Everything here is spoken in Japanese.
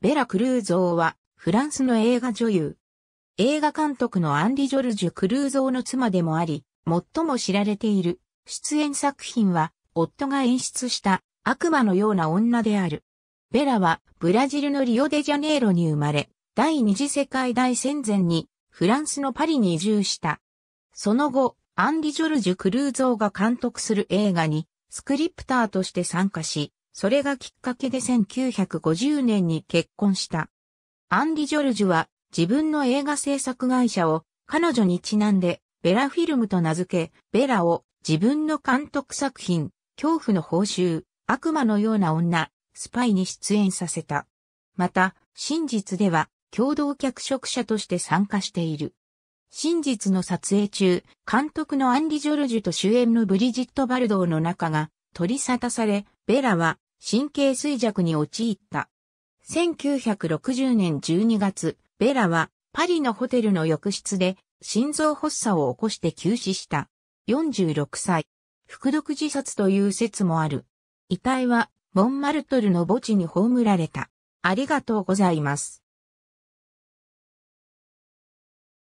ベラ・クルーゾーは、フランスの映画女優。映画監督のアンリ・ジョルジュ・クルーゾーの妻でもあり、最も知られている出演作品は、夫が演出した悪魔のような女である。ベラは、ブラジルのリオデジャネイロに生まれ、第二次世界大戦前に、フランスのパリに移住した。その後、アンリ・ジョルジュ・クルーゾーが監督する映画に、スクリプターとして参加し、それがきっかけで1950年に結婚した。アンリ・ジョルジュは自分の映画制作会社を彼女にちなんでベラフィルムと名付け、ベラを自分の監督作品、恐怖の報酬、悪魔のような女、スパイに出演させた。また、真実では共同脚色者として参加している。真実の撮影中、監督のアンリ・ジョルジュと主演のブリジット・バルドーの仲が取り沙汰され、ベラは神経衰弱に陥った。1960年12月、ベラはパリのホテルの浴室で心臓発作を起こして急死した。46歳。服毒自殺という説もある。遺体はモンマルトルの墓地に葬られた。ありがとうございます。